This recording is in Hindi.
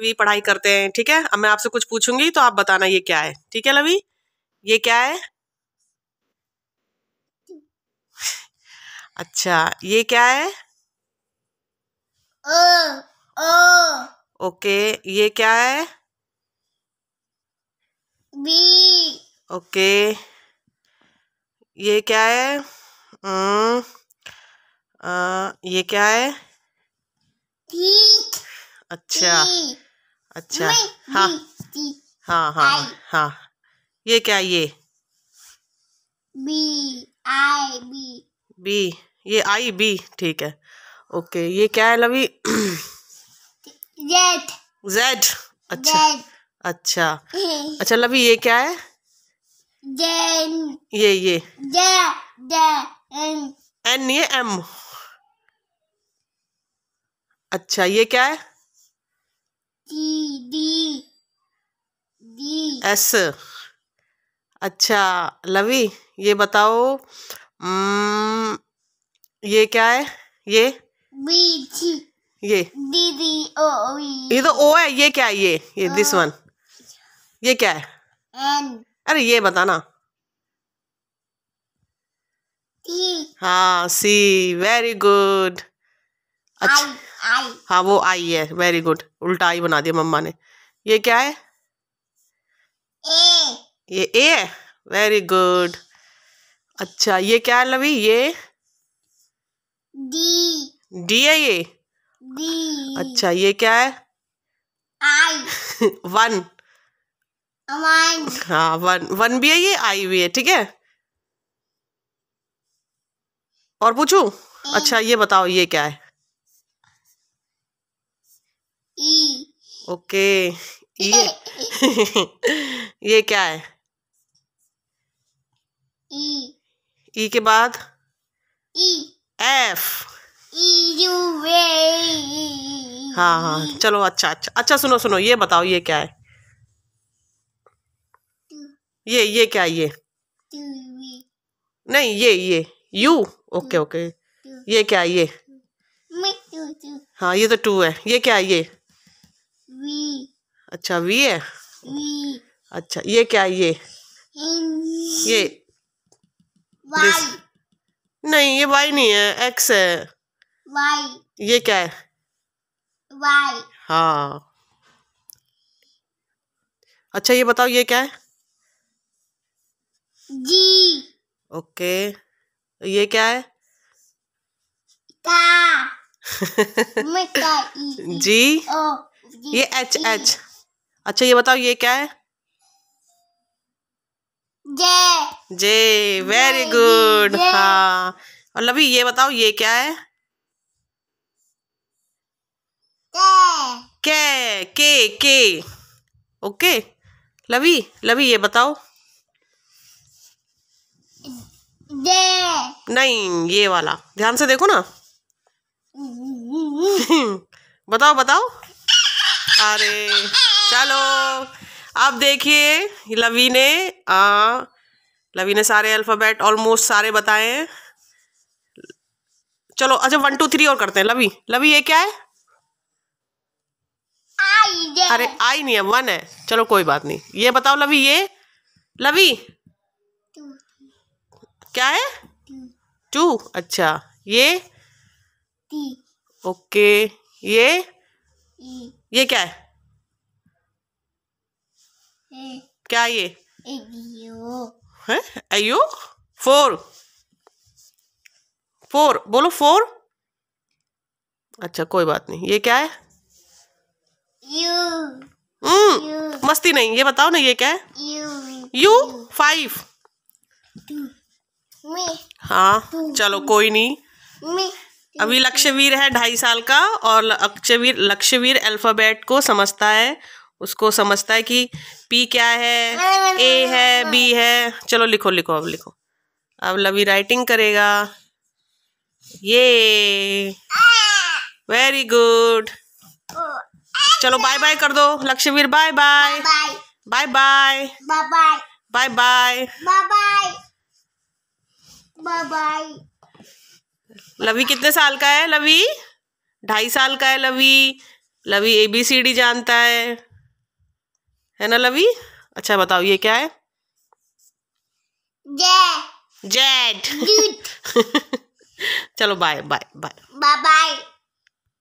भी पढ़ाई करते हैं ठीक है अब मैं आपसे कुछ पूछूंगी तो आप बताना ये क्या है ठीक है लवी ये क्या है अच्छा ये क्या है ओ, ओ, ओके ये क्या है बी ओके ये क्या है आ, ये क्या है अच्छा अच्छा हाँ।, हाँ हाँ हाँ हाँ ये क्या ये बी आई बी बी ये आई बी ठीक है ओके ये क्या है लवी जेड जेड अच्छा अच्छा अच्छा लवी ये क्या है जेन ये ये जे जे एन एन ये एम अच्छा ये क्या है एस अच्छा लवी ये बताओ ये क्या है ये ये e. ये तो ओ है ये क्या है ये ये दिस uh, वन ये क्या है अरे ये बताना हाँ सी वेरी गुड अच्छा आई हाँ वो आई है वेरी गुड उल्टा आई बना दिया मम्मा ने ये क्या है ए ये ए है वेरी गुड अच्छा ये क्या है लवी ये डी डी है ये डी अच्छा ये क्या है आई वन हाँ वन वन भी है ये आई भी है ठीक है और पूछू अच्छा ये बताओ ये क्या है ओके ये ये क्या है ई के बाद ई एफ हाँ हाँ चलो अच्छा अच्छा अच्छा सुनो सुनो ये बताओ ये क्या है ये ये क्या है ये नहीं ये ये यू ओके ओके ये क्या है ये हाँ ये तो टू है ये क्या है ये वी अच्छा वी है वी अच्छा ये क्या है ये ये वाई नहीं ये वाई नहीं है एक्स है वाई ये क्या है वाई हाँ अच्छा ये बताओ ये क्या है जी ओके ये क्या है का जी ओ ये एच एच अच्छा ये बताओ ये क्या है जे जे वेरी गुड हाँ और लवी ये बताओ ये क्या है के के के ओके लवी लवी ये बताओ जे नहीं ये वाला ध्यान से देखो ना बताओ बताओ अरे चलो अब देखिए लवी ने आ लवी ने सारे अल्फ़ाबेट ऑलमोस्ट सारे बताए हैं चलो अच्छा वन टू थ्री और करते हैं लवी लवी ये क्या है अरे आई नहीं है वन है चलो कोई बात नहीं ये बताओ लवी ये लवी क्या है टू अच्छा ये ओके ये ये क्या है क्या ये अयो फोर फोर बोलो फोर अच्छा कोई बात नहीं ये क्या है यू हम्म मस्ती नहीं ये बताओ ना ये क्या है यू यू फाइव हाँ चलो कोई नहीं अभी लक्ष्यवीर है ढाई साल का और लक्ष्यवीर लक्ष्यवीर अल्फाबेट को समझता है उसको समझता है कि पी क्या है ए है बी है चलो लिखो लिखो अब लिखो अब लवी राइटिंग करेगा ये वेरी गुड चलो बाय बाय कर दो Lakshyaveer bye bye bye bye bye bye bye bye bye bye Lavi कितने साल का है लवी ढाई साल का है लवी लवी ए बी सी डी जानता है है ना लवी अच्छा बताओ ये क्या है जेड जेड चलो bye bye bye bye bye